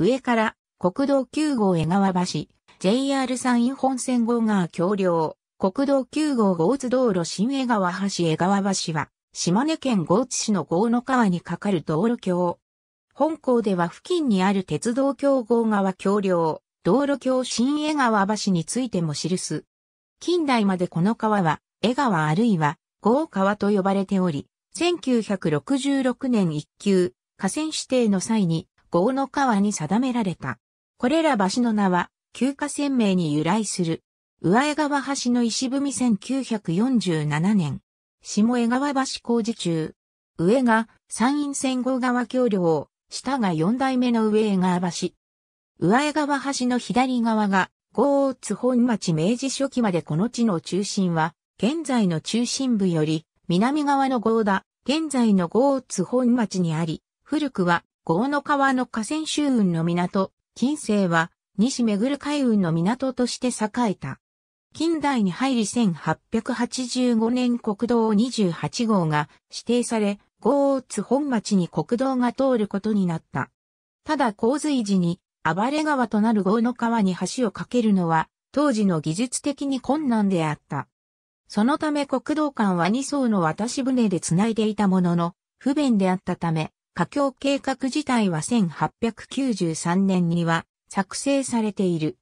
上から国道9号江川橋、JR 山陰本線号川橋梁、国道9号豪津道路新江川橋江川橋は、島根県豪津市の豪の川に架かる道路橋。本校では付近にある鉄道橋豪川橋梁、道路橋新江川橋についても記す。近代までこの川は、江川あるいは、豪川と呼ばれており、1966年1級、河川指定の際に、豪の川に定められた。これら橋の名は、旧河川名に由来する。上江川橋の石踏み1947年。下江川橋工事中。上が山陰線号川橋梁、下が四代目の上江川橋。上江川橋の左側が、豪大津本町明治初期までこの地の中心は、現在の中心部より、南側の豪田、現在の豪津本町にあり、古くは郷の川の河川周運の港、近世は西めぐる海運の港として栄えた。近代に入り1885年国道28号が指定され、郷大津本町に国道が通ることになった。ただ洪水時に暴れ川となる郷の川に橋を架けるのは当時の技術的に困難であった。そのため国道間は2層の渡し船で繋いでいたものの不便であったため架橋計画自体は1893年には作成されている。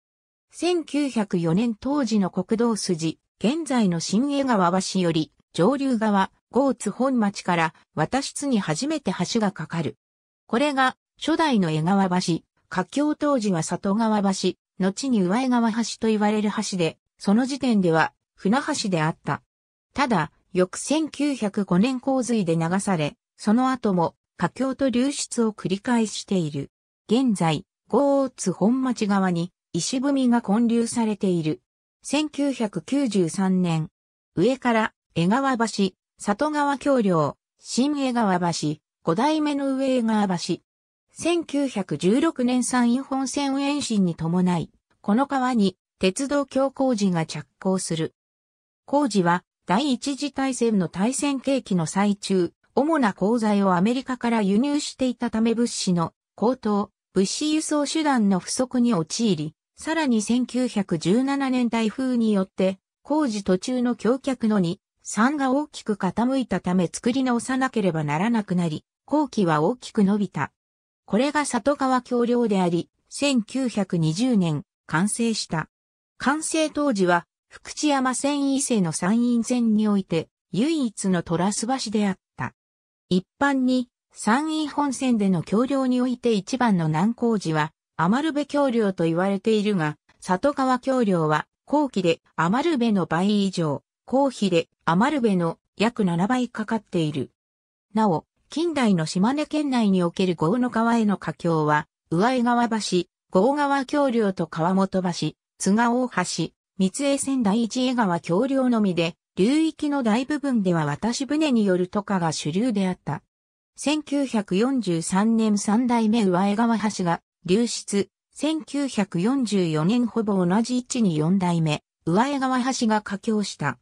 1904年当時の国道筋、現在の新江川橋より上流側、豪津本町から渡室に初めて橋が架かる。これが初代の江川橋、架橋当時は里川橋、後に上江川橋と言われる橋で、その時点では船橋であった。ただ、翌1905年洪水で流され、その後も下境と流出を繰り返している。現在、豪大津本町側に石踏みが混流されている。1993年、上から江川橋、里川橋梁、新江川橋、五代目の上江川橋。1916年山陰本線延伸に伴い、この川に鉄道橋工事が着工する。工事は第一次大戦の大戦景気の最中、主な鋼材をアメリカから輸入していたため物資の高騰、物資輸送手段の不足に陥り、さらに1917年台風によって工事途中の橋脚の2、3が大きく傾いたため作り直さなければならなくなり、後期は大きく伸びた。これが里川橋梁であり、1920年完成した。完成当時は福知山線伊勢の山陰線において唯一のトラス橋であっ一般に山陰本線での橋梁において一番の難工事は、余る部橋梁と言われているが、里川橋梁は、後期で余る部の倍以上、後期で余る部の約7倍かかっている。なお、近代の島根県内における豪の川への架橋は、上江川橋、豪川橋梁と川本橋、津川大橋、三江線第一江川橋梁のみで、流域の大部分では渡し船による渡河が主流であった。1943年三代目上江川橋が流出。1944年ほぼ同じ位置に四代目上江川橋が架橋した。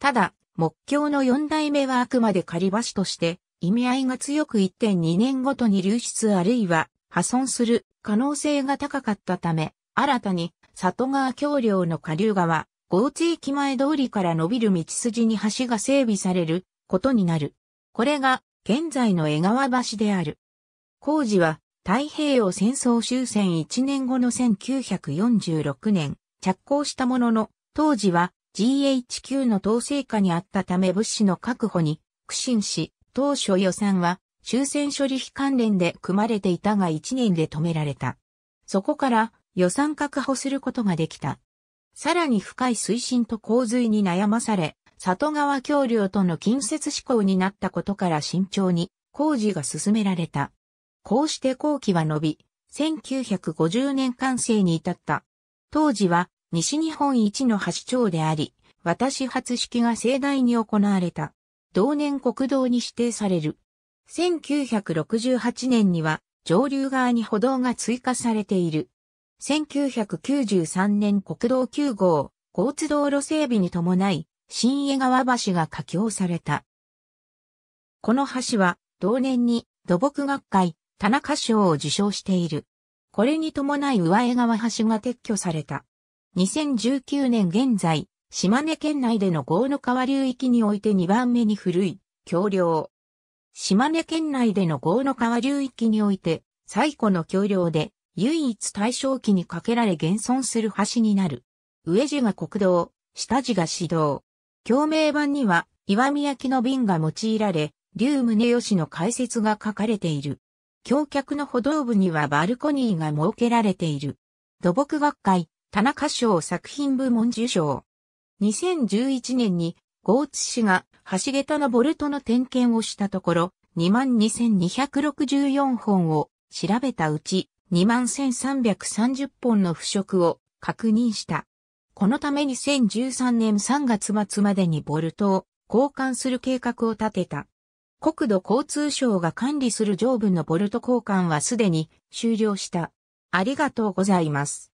ただ、木橋の四代目はあくまで仮橋として、意味合いが強く1.2年ごとに流出あるいは破損する可能性が高かったため、新たに里川橋梁の下流側、豪津駅前通りから伸びる道筋に橋が整備されることになる。これが現在の江川橋である。工事は太平洋戦争終戦1年後の1946年着工したものの当時は GHQ の統制下にあったため物資の確保に苦心し当初予算は終戦処理費関連で組まれていたが1年で止められた。そこから予算確保することができた。さらに深い水深と洪水に悩まされ、里川橋梁との近接志向になったことから慎重に工事が進められた。こうして工期は伸び、1950年完成に至った。当時は西日本一の橋町であり、私発式が盛大に行われた。同年国道に指定される。1968年には上流側に歩道が追加されている。1993年国道9号、交通道路整備に伴い、新江川橋が架橋された。この橋は、同年に土木学会、田中賞を受賞している。これに伴い上江川橋が撤去された。2019年現在、島根県内での豪の川流域において2番目に古い、橋梁。島根県内での豪の川流域において、最古の橋梁で、唯一対象期に架けられ現存する橋になる。上地が国道、下地が市道。共鳴版には、岩見焼の瓶が用いられ、竜宗義の解説が書かれている。橋脚の歩道部にはバルコニーが設けられている。土木学会、田中賞作品部門受賞。2011年に、ゴーツ氏が橋桁のボルトの点検をしたところ、22,264本を調べたうち21,330本の腐食を確認した。このため2013年3月末までにボルトを交換する計画を立てた。国土交通省が管理する上部のボルト交換はすでに終了した。ありがとうございます。